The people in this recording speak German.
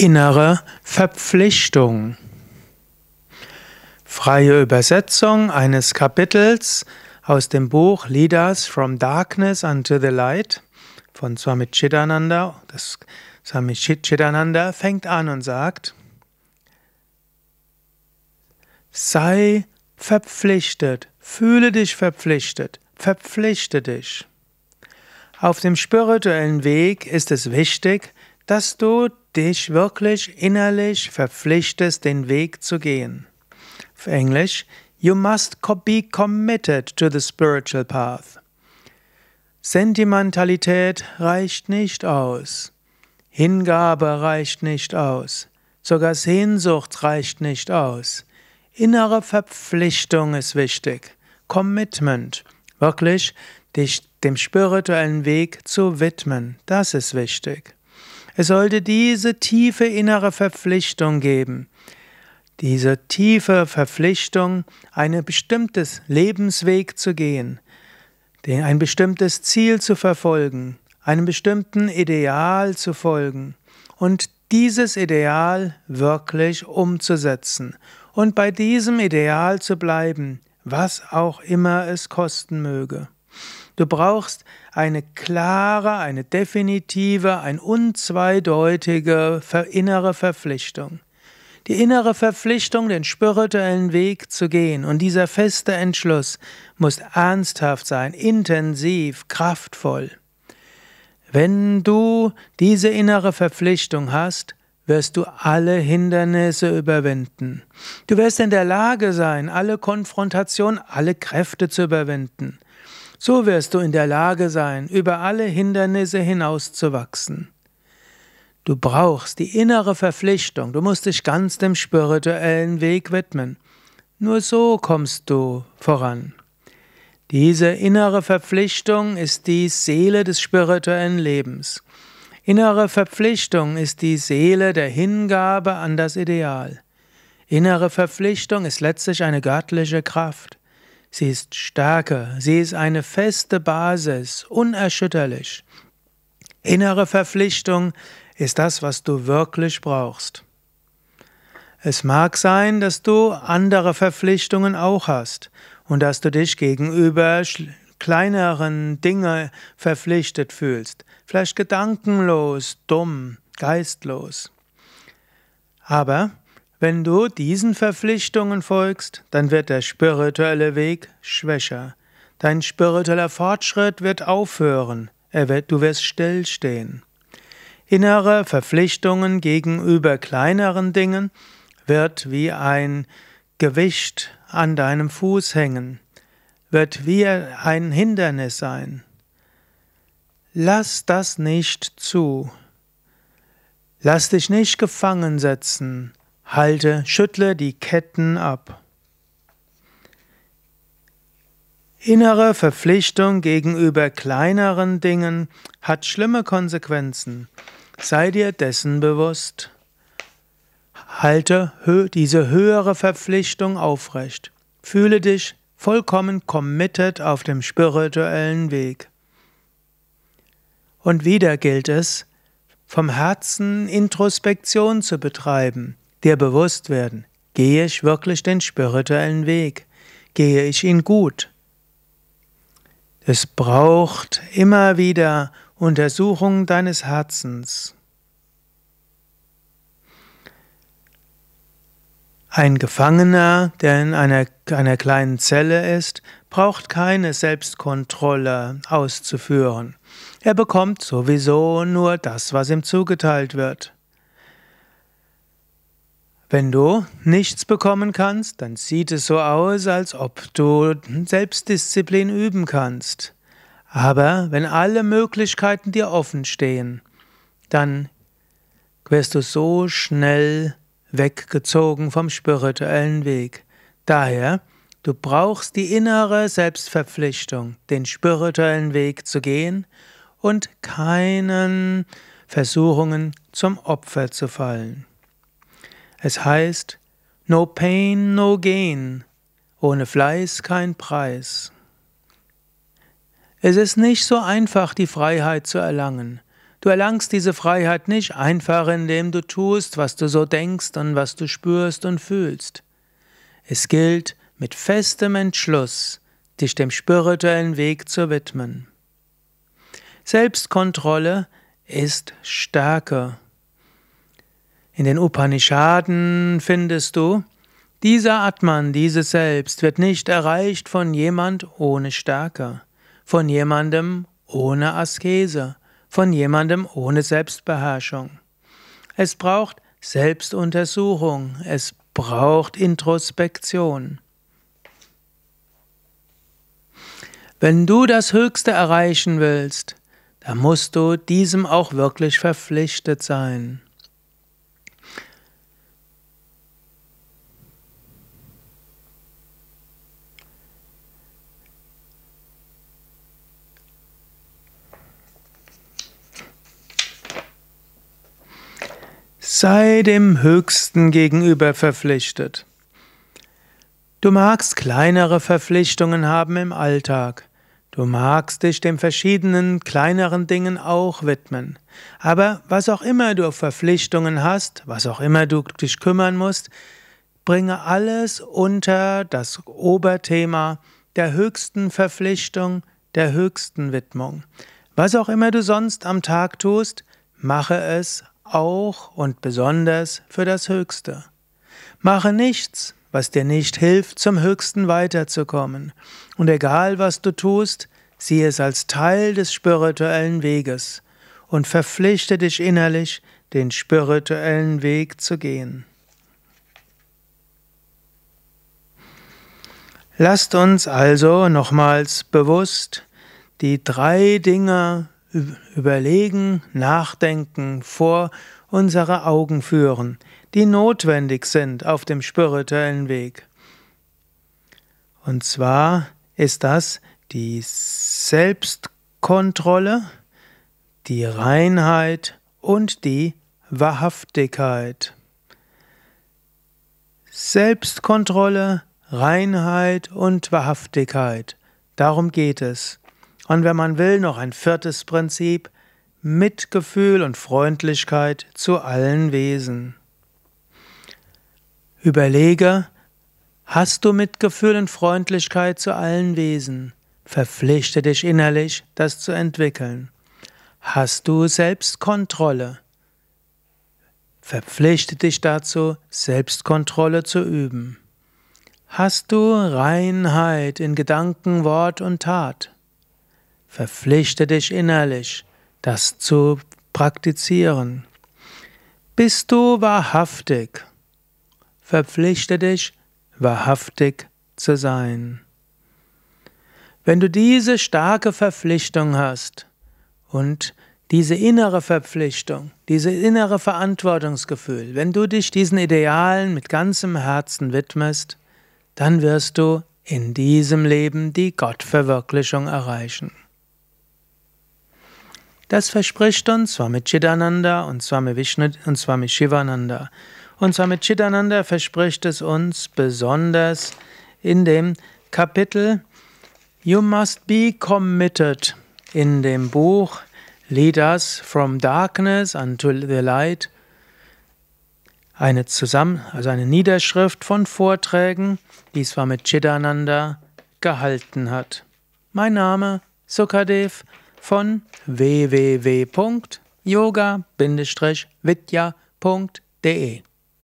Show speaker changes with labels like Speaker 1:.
Speaker 1: innere Verpflichtung. Freie Übersetzung eines Kapitels aus dem Buch Leaders from Darkness unto the Light von Swami Chidananda. Das Swami Chidananda fängt an und sagt, sei verpflichtet, fühle dich verpflichtet, verpflichte dich. Auf dem spirituellen Weg ist es wichtig, dass du dich wirklich innerlich verpflichtest, den Weg zu gehen. Auf Englisch, you must be committed to the spiritual path. Sentimentalität reicht nicht aus. Hingabe reicht nicht aus. Sogar Sehnsucht reicht nicht aus. Innere Verpflichtung ist wichtig. Commitment. Wirklich dich dem spirituellen Weg zu widmen. Das ist wichtig. Es sollte diese tiefe innere Verpflichtung geben. Diese tiefe Verpflichtung, einen bestimmten Lebensweg zu gehen, ein bestimmtes Ziel zu verfolgen, einem bestimmten Ideal zu folgen und dieses Ideal wirklich umzusetzen und bei diesem Ideal zu bleiben, was auch immer es kosten möge. Du brauchst eine klare, eine definitive, eine unzweideutige innere Verpflichtung. Die innere Verpflichtung, den spirituellen Weg zu gehen und dieser feste Entschluss muss ernsthaft sein, intensiv, kraftvoll. Wenn du diese innere Verpflichtung hast, wirst du alle Hindernisse überwinden. Du wirst in der Lage sein, alle Konfrontationen, alle Kräfte zu überwinden. So wirst du in der Lage sein, über alle Hindernisse hinauszuwachsen. Du brauchst die innere Verpflichtung, du musst dich ganz dem spirituellen Weg widmen. Nur so kommst du voran. Diese innere Verpflichtung ist die Seele des spirituellen Lebens. Innere Verpflichtung ist die Seele der Hingabe an das Ideal. Innere Verpflichtung ist letztlich eine göttliche Kraft. Sie ist Stärke, sie ist eine feste Basis, unerschütterlich. Innere Verpflichtung ist das, was du wirklich brauchst. Es mag sein, dass du andere Verpflichtungen auch hast und dass du dich gegenüber kleineren Dingen verpflichtet fühlst, vielleicht gedankenlos, dumm, geistlos. Aber wenn du diesen Verpflichtungen folgst, dann wird der spirituelle Weg schwächer. Dein spiritueller Fortschritt wird aufhören. Wird, du wirst stillstehen. Innere Verpflichtungen gegenüber kleineren Dingen wird wie ein Gewicht an deinem Fuß hängen, wird wie ein Hindernis sein. Lass das nicht zu. Lass dich nicht gefangen setzen Halte, schüttle die Ketten ab. Innere Verpflichtung gegenüber kleineren Dingen hat schlimme Konsequenzen. Sei dir dessen bewusst. Halte diese höhere Verpflichtung aufrecht. Fühle dich vollkommen committed auf dem spirituellen Weg. Und wieder gilt es, vom Herzen Introspektion zu betreiben dir bewusst werden, gehe ich wirklich den spirituellen Weg? Gehe ich ihn gut? Es braucht immer wieder Untersuchung deines Herzens. Ein Gefangener, der in einer, einer kleinen Zelle ist, braucht keine Selbstkontrolle auszuführen. Er bekommt sowieso nur das, was ihm zugeteilt wird. Wenn du nichts bekommen kannst, dann sieht es so aus, als ob du Selbstdisziplin üben kannst. Aber wenn alle Möglichkeiten dir offen stehen, dann wirst du so schnell weggezogen vom spirituellen Weg. Daher, du brauchst die innere Selbstverpflichtung, den spirituellen Weg zu gehen und keinen Versuchungen zum Opfer zu fallen. Es heißt, no pain, no gain, ohne Fleiß kein Preis. Es ist nicht so einfach, die Freiheit zu erlangen. Du erlangst diese Freiheit nicht einfach, indem du tust, was du so denkst und was du spürst und fühlst. Es gilt, mit festem Entschluss, dich dem spirituellen Weg zu widmen. Selbstkontrolle ist stärker. In den Upanishaden findest du, dieser Atman, dieses Selbst wird nicht erreicht von jemand ohne Stärke, von jemandem ohne Askese, von jemandem ohne Selbstbeherrschung. Es braucht Selbstuntersuchung, es braucht Introspektion. Wenn du das Höchste erreichen willst, dann musst du diesem auch wirklich verpflichtet sein. sei dem Höchsten gegenüber verpflichtet. Du magst kleinere Verpflichtungen haben im Alltag. Du magst dich den verschiedenen kleineren Dingen auch widmen. Aber was auch immer du Verpflichtungen hast, was auch immer du dich kümmern musst, bringe alles unter das Oberthema der höchsten Verpflichtung, der höchsten Widmung. Was auch immer du sonst am Tag tust, mache es auch und besonders für das Höchste. Mache nichts, was dir nicht hilft, zum Höchsten weiterzukommen. Und egal, was du tust, sieh es als Teil des spirituellen Weges und verpflichte dich innerlich, den spirituellen Weg zu gehen. Lasst uns also nochmals bewusst die drei Dinge überlegen, nachdenken, vor unsere Augen führen, die notwendig sind auf dem spirituellen Weg. Und zwar ist das die Selbstkontrolle, die Reinheit und die Wahrhaftigkeit. Selbstkontrolle, Reinheit und Wahrhaftigkeit. Darum geht es. Und wenn man will, noch ein viertes Prinzip, Mitgefühl und Freundlichkeit zu allen Wesen. Überlege, hast du Mitgefühl und Freundlichkeit zu allen Wesen? Verpflichte dich innerlich, das zu entwickeln. Hast du Selbstkontrolle? Verpflichte dich dazu, Selbstkontrolle zu üben. Hast du Reinheit in Gedanken, Wort und Tat? Verpflichte dich innerlich, das zu praktizieren. Bist du wahrhaftig? Verpflichte dich, wahrhaftig zu sein. Wenn du diese starke Verpflichtung hast und diese innere Verpflichtung, diese innere Verantwortungsgefühl, wenn du dich diesen Idealen mit ganzem Herzen widmest, dann wirst du in diesem Leben die Gottverwirklichung erreichen. Das verspricht uns Swami Chidananda und Swami, Vishnu, und Swami Shivananda. Und Swami Chidananda verspricht es uns besonders in dem Kapitel You must be committed in dem Buch Lead us from darkness unto the light. Eine Zusammen also eine Niederschrift von Vorträgen, die Swami Chidananda gehalten hat. Mein Name Sukadev von www.yoga-vidya.de